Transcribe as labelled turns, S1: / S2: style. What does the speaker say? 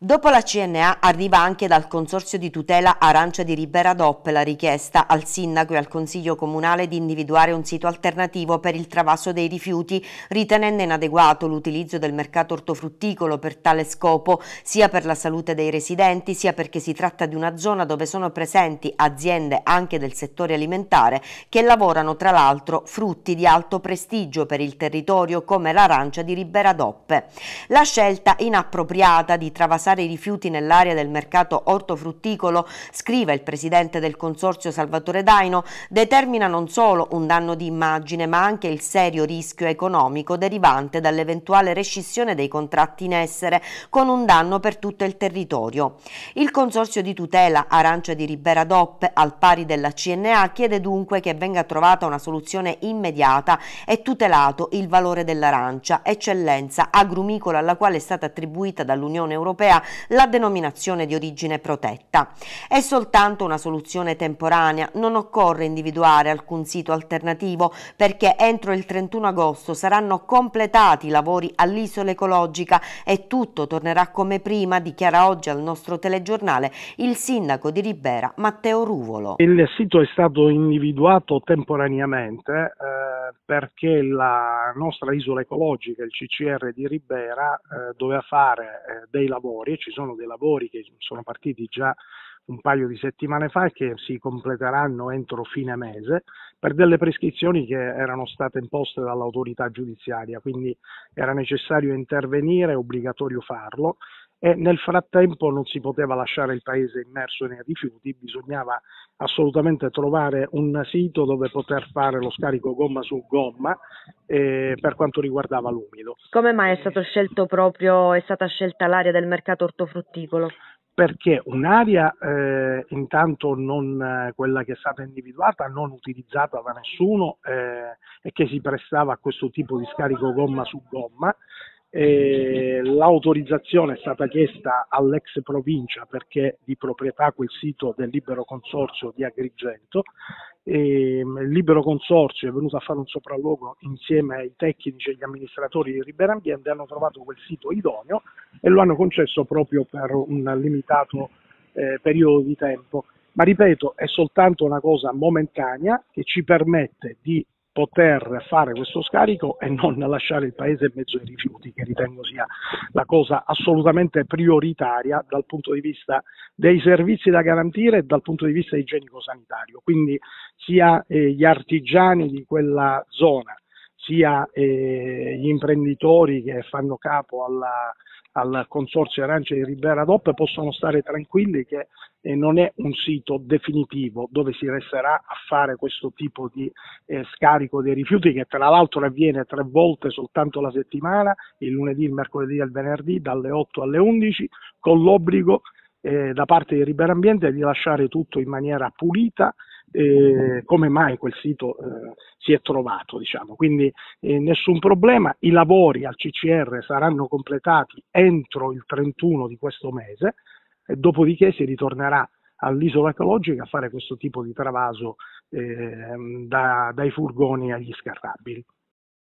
S1: Dopo la CNA arriva anche dal Consorzio di tutela Arancia di Ribera DOP la richiesta al Sindaco e al Consiglio Comunale di individuare un sito alternativo per il travasso dei rifiuti, ritenendo inadeguato l'utilizzo del mercato ortofrutticolo per tale scopo, sia per la salute dei residenti, sia perché si tratta di una zona dove sono presenti aziende anche del settore alimentare che lavorano tra l'altro frutti di alto prestigio per il territorio come l'arancia di Ribera DOP. La scelta inappropriata di travasare riversare i rifiuti nell'area del mercato ortofrutticolo, scrive il presidente del Consorzio Salvatore Daino, determina non solo un danno di immagine ma anche il serio rischio economico derivante dall'eventuale rescissione dei contratti in essere con un danno per tutto il territorio. Il Consorzio di tutela Arancia di Ribera DOP al pari della CNA chiede dunque che venga trovata una soluzione immediata e tutelato il valore dell'arancia, eccellenza agrumicola alla quale è stata attribuita dall'Unione Europea la denominazione di origine protetta. È soltanto una soluzione temporanea, non occorre individuare alcun sito alternativo perché entro il 31 agosto saranno completati i lavori all'isola ecologica e tutto tornerà come prima, dichiara oggi al nostro telegiornale il sindaco di Ribera Matteo Ruvolo.
S2: Il sito è stato individuato temporaneamente eh, perché la nostra isola ecologica, il CCR di Ribera, eh, doveva fare eh, dei lavori lavori e ci sono dei lavori che sono partiti già un paio di settimane fa e che si completeranno entro fine mese per delle prescrizioni che erano state imposte dall'autorità giudiziaria, quindi era necessario intervenire, è obbligatorio farlo e nel frattempo non si poteva lasciare il paese immerso nei rifiuti, bisognava assolutamente trovare un sito dove poter fare lo scarico gomma su gomma eh, per quanto riguardava l'umido.
S1: Come mai è, stato scelto proprio, è stata scelta l'area del mercato ortofrutticolo?
S2: perché un'area eh, intanto non eh, quella che è stata individuata, non utilizzata da nessuno eh, e che si prestava a questo tipo di scarico gomma su gomma, eh, l'autorizzazione è stata chiesta all'ex provincia perché di proprietà quel sito del libero consorzio di Agrigento. E, mm, il libero consorzio è venuto a fare un sopralluogo insieme ai tecnici e agli amministratori di Ribera Ambiente, hanno trovato quel sito idoneo e lo hanno concesso proprio per un limitato eh, periodo di tempo. Ma ripeto, è soltanto una cosa momentanea che ci permette di poter fare questo scarico e non lasciare il paese in mezzo ai rifiuti, che ritengo sia la cosa assolutamente prioritaria dal punto di vista dei servizi da garantire e dal punto di vista igienico-sanitario. Quindi sia eh, gli artigiani di quella zona, sia eh, gli imprenditori che fanno capo alla al Consorzio Arancia di Ribera DOP possono stare tranquilli che eh, non è un sito definitivo dove si resterà a fare questo tipo di eh, scarico dei rifiuti che tra l'altro avviene tre volte soltanto la settimana, il lunedì, il mercoledì e il venerdì dalle 8 alle 11 con l'obbligo eh, da parte di Ribera Ambiente di lasciare tutto in maniera pulita eh, come mai quel sito eh, si è trovato. Diciamo. Quindi eh, nessun problema, i lavori al CCR saranno completati entro il 31 di questo mese, dopodiché si ritornerà all'isola ecologica a fare questo tipo di travaso ehm, da, dai furgoni agli scarrabili.